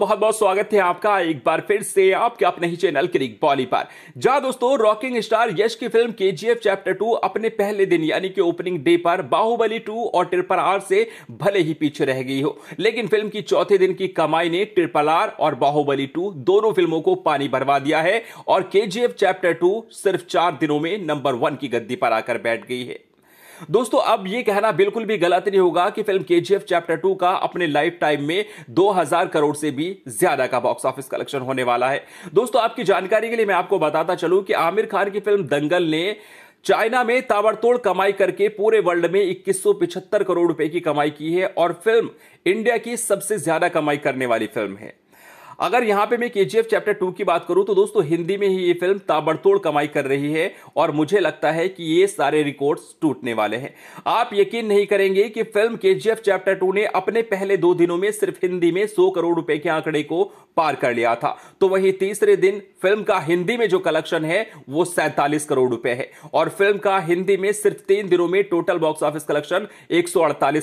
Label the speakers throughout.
Speaker 1: बहुत बहुत स्वागत है आपका एक बार फिर से आपके अपने ही चैनल क्रिक बॉली पर जहां दोस्तों रॉकिंग स्टार यश की फिल्म के जी एफ चैप्टर टू अपने पहले दिन यानी कि ओपनिंग डे पर बाहुबली टू और ट्रिपल आर से भले ही पीछे रह गई हो लेकिन फिल्म की चौथे दिन की कमाई ने ट्रिपल आर और बाहुबली टू दोनों फिल्मों को पानी भरवा दिया है और के चैप्टर टू सिर्फ चार दिनों में नंबर वन की गद्दी पर आकर बैठ गई है दोस्तों अब यह कहना बिल्कुल भी गलत नहीं होगा कि फिल्म के एफ चैप्टर टू का अपने लाइफ टाइम में 2000 करोड़ से भी ज्यादा का बॉक्स ऑफिस कलेक्शन होने वाला है दोस्तों आपकी जानकारी के लिए मैं आपको बताता चलूं कि आमिर खान की फिल्म दंगल ने चाइना में ताबड़तोड़ कमाई करके पूरे वर्ल्ड में इक्कीस करोड़ रुपए की कमाई की है और फिल्म इंडिया की सबसे ज्यादा कमाई करने वाली फिल्म है अगर यहां पे मैं के चैप्टर टू की बात करूं तो दोस्तों हिंदी में ही ये फिल्म ताबड़तोड़ कमाई कर रही है और मुझे लगता है कि ये सारे रिकॉर्ड्स टूटने वाले हैं आप यकीन नहीं करेंगे कि फिल्म के चैप्टर टू ने अपने पहले दो दिनों में सिर्फ हिंदी में सौ करोड़ रुपए के आंकड़े को पार कर लिया था तो वही तीसरे दिन फिल्म का हिंदी में जो कलेक्शन है वो सैंतालीस करोड़ रुपए है और फिल्म का हिंदी में सिर्फ तीन दिनों में टोटल बॉक्स ऑफिस कलेक्शन एक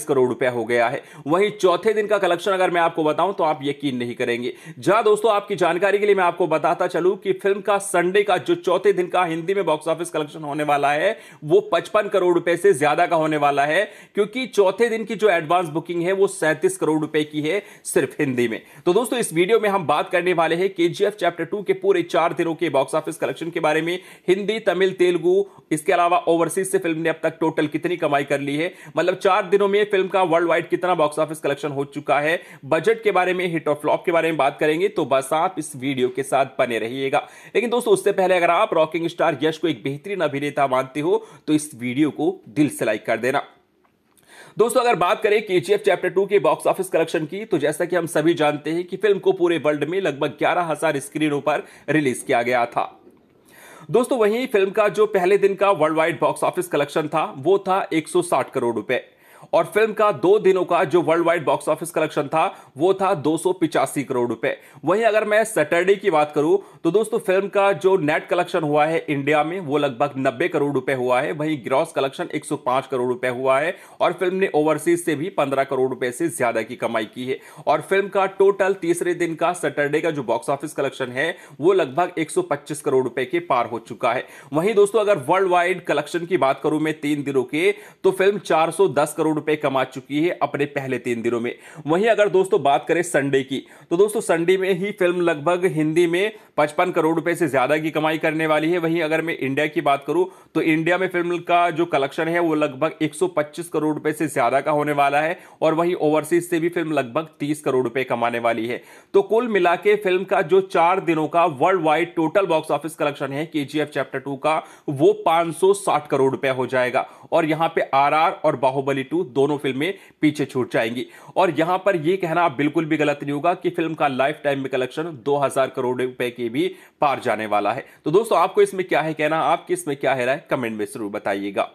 Speaker 1: करोड़ रुपए हो गया है वहीं चौथे दिन का कलेक्शन अगर मैं आपको बताऊं तो आप यकीन नहीं करेंगे जहां दोस्तों आपकी जानकारी के लिए मैं आपको बताता चलूं कि फिल्म का संडे का जो चौथे दिन का हिंदी में बॉक्स ऑफिस कलेक्शन होने वाला है वो पचपन करोड़ रुपए से ज्यादा का होने वाला है क्योंकि चौथे दिन की जो एडवांस बुकिंग है वो सैंतीस करोड़ रुपए की है सिर्फ हिंदी में तो दोस्तों इस वीडियो में हम बात करने वाले हैं के चैप्टर टू के पूरे चार दिनों के बॉक्स ऑफिस कलेक्शन के बारे में हिंदी तमिल तेलुगु इसके अलावा ओवरसीज से फिल्म ने अब तक टोटल कितनी कमाई कर ली है मतलब चार दिनों में फिल्म का वर्ल्ड वाइड कितना बॉक्स ऑफिस कलेक्शन हो चुका है बजट के बारे में हिट और फ्लॉप के बारे में बात करेंगे करेंगे तो बस आप इस वीडियो के साथ बने रहिएगा लेकिन दोस्तों उससे पहले अगर आप रॉकिंग स्टार यश को एक बेहतरीन अभिनेता मानते हो तो इस वीडियो को दिल से लाइक कर देना दोस्तों अगर बात करें के जी चैप्टर टू के बॉक्स ऑफिस कलेक्शन की तो जैसा कि हम सभी जानते हैं कि फिल्म को पूरे वर्ल्ड में लगभग ग्यारह हजार स्क्रीनों पर रिलीज किया गया था दोस्तों वहीं फिल्म का जो पहले दिन का world wide box office collection था वो था 160 करोड़ रुपए और फिल्म का दो दिनों का जो world wide box office collection था वो था दो करोड़ रुपए वहीं अगर मैं सैटरडे की बात करूं तो दोस्तों फिल्म का जो नेट कलेक्शन हुआ है इंडिया में वो लगभग नब्बे करोड़ रुपए हुआ है वहीं ग्रॉस कलेक्शन एक करोड़ रुपए हुआ है और फिल्म ने ओवरसीज से भी पंद्रह करोड़ रुपए से ज्यादा की कमाई की है और फिल्म का टोटल तीसरे दिन का सैटरडे का जो बॉक्स ऑफिस कलेक्शन है वो लगभग एक करोड़ रुपए के पार हो चुका है वहीं दोस्तों अगर वर्ल्ड वाइड कलेक्शन की बात करूं मैं तीन दिनों के तो फिल्म 410 करोड़ करोड़ रुपए कमा चुकी है अपने पहले तीन दिनों में वहीं अगर दोस्तों बात करें संडे की तो दोस्तों संडे में ही फिल्म लगभग हिंदी में पचपन करोड़ रुपए से ज्यादा की कमाई करने वाली है वहीं अगर मैं इंडिया की बात करूं तो इंडिया में फिल्म का जो कलेक्शन है वो लगभग एक करोड़ रुपए से ज्यादा का होने वाला है और वहीं ओवरसीज से भी फिल्म लगभग तीस करोड़ रुपए कमाने वाली है तो कुल मिला फिल्म का जो चार दिनों का world wide total box office collection है के चैप्टर टू का वो पांच करोड़ रुपए हो जाएगा और यहां पे आरआर और बाहुबली टू टू दोनों फिल्में पीछे छूट जाएंगी और यहां पर यह कहना बिल्कुल भी गलत नहीं होगा कि फिल्म का लाइफ टाइम में कलेक्शन दो करोड़ रुपए के भी पार जाने वाला है तो दोस्तों आपको इसमें क्या है कहना आपकी इसमें क्या है राय कमेंट में जरूर बताइएगा